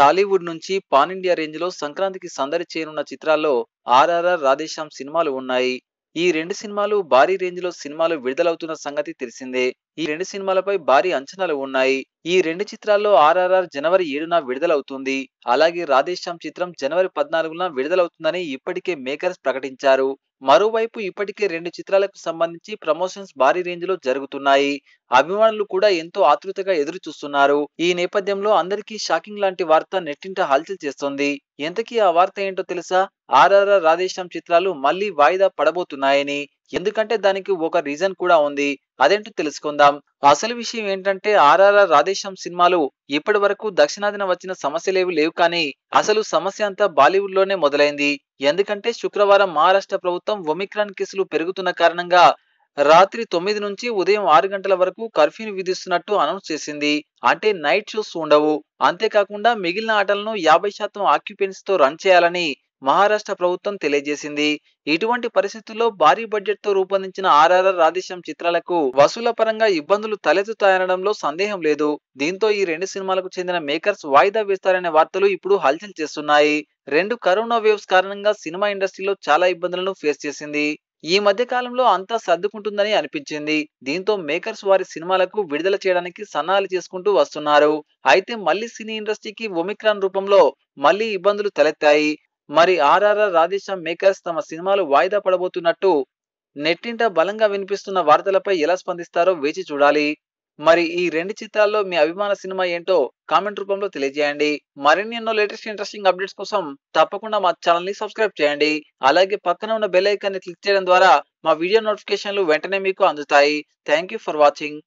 టాలీవుడ్ నుంచి pan India range లో సంక్రాంతికి సందడి చేయనున్న చిత్రాల్లో ఆర్ఆర్ఆర్ రాధేశ్యామ్ సినిమాలు ఉన్నాయి ఈ రెండు సినిమాలు భారీ రేంజ్ లో సినిమాలు విడుదలవుతున్న సంగతి తెలిసిందే ఈ రెండు సినిమాలపై భారీ అంచనాలు ఉన్నాయి ఈ రెండు చిత్రాల్లో ఆర్ఆర్ఆర్ జనవరి ఏడున విడుదలవుతుంది అలాగే రాధేశ్యామ్ చిత్రం జనవరి పద్నాలుగున విడుదలవుతుందని ఇప్పటికే మేకర్స్ ప్రకటించారు మరోవైపు ఇప్పటికే రెండు చిత్రాలకు సంబంధించి ప్రమోషన్స్ భారీ రేంజ్ లో జరుగుతున్నాయి అభిమానులు కూడా ఎంతో ఆతృతగా ఎదురు చూస్తున్నారు ఈ నేపథ్యంలో అందరికీ షాకింగ్ లాంటి వార్త నెట్టింట హల్చల్ చేస్తోంది ఎంతకీ ఆ వార్త ఏంటో తెలుసా ఆర్ఆర్ఆర్ రాధేశ్యామ్ చిత్రాలు మళ్లీ వాయిదా పడబోతున్నాయని ఎందుకంటే దానికి ఒక రీజన్ కూడా ఉంది అదేంటో తెలుసుకుందాం అసలు విషయం ఏంటంటే ఆర్ఆర్ఆర్ రాధేశ్యామ్ సినిమాలు ఇప్పటి వరకు దక్షిణాదిన వచ్చిన సమస్యలేవి లేవు కానీ అసలు సమస్య అంతా బాలీవుడ్ లోనే మొదలైంది ఎందుకంటే శుక్రవారం మహారాష్ట్ర ప్రభుత్వం ఒమిక్రాన్ కేసులు పెరుగుతున్న కారణంగా రాత్రి తొమ్మిది నుంచి ఉదయం ఆరు గంటల వరకు కర్ఫ్యూని విధిస్తున్నట్టు అనౌన్స్ చేసింది అంటే నైట్ షోస్ ఉండవు అంతేకాకుండా మిగిలిన ఆటలను యాభై శాతం ఆక్యుపెన్సీతో రన్ చేయాలని మహారాష్ట్ర ప్రభుత్వం తెలియజేసింది ఇటువంటి పరిస్థితుల్లో భారీ బడ్జెట్ తో రూపొందించిన ఆర్ఆర్ఆర్ ఆదేశం చిత్రాలకు వసూల పరంగా ఇబ్బందులు తలెత్తుతాయనడంలో సందేహం లేదు దీంతో ఈ రెండు సినిమాలకు చెందిన మేకర్స్ వాయిదా వేస్తారనే వార్తలు ఇప్పుడు హల్చల్ చేస్తున్నాయి రెండు కరోనా వేవ్స్ కారణంగా సినిమా ఇండస్ట్రీలో చాలా ఇబ్బందులను ఫేస్ చేసింది ఈ మధ్య కాలంలో అంతా సర్దుకుంటుందని అనిపించింది దీంతో మేకర్స్ వారి సినిమాలకు విడుదల చేయడానికి సన్నాహాలు చేసుకుంటూ వస్తున్నారు అయితే మళ్ళీ సినీ ఇండస్ట్రీకి ఒమిక్రాన్ రూపంలో మళ్ళీ ఇబ్బందులు తలెత్తాయి మరి ఆర్ఆర్ఆర్ రాధేశ్యామ్ మేకర్స్ తమ సినిమాలు వాయిదా పడబోతున్నట్టు నెట్టింట బలంగా వినిపిస్తున్న వార్తలపై ఎలా స్పందిస్తారో వేచి చూడాలి మరి ఈ రెండు చిత్రాల్లో మీ అభిమాన సినిమా ఏంటో కామెంట్ రూపంలో తెలియజేయండి మరిన్ని ఎన్నో లేటెస్ట్ ఇంట్రెస్టింగ్ అప్డేట్స్ కోసం తప్పకుండా మా ఛానల్ ని సబ్స్క్రైబ్ చేయండి అలాగే పక్కన ఉన్న బెల్ ని క్లిక్ చేయడం ద్వారా మా వీడియో నోటిఫికేషన్లు వెంటనే మీకు అందుతాయి థ్యాంక్ యూ ఫర్ వాచింగ్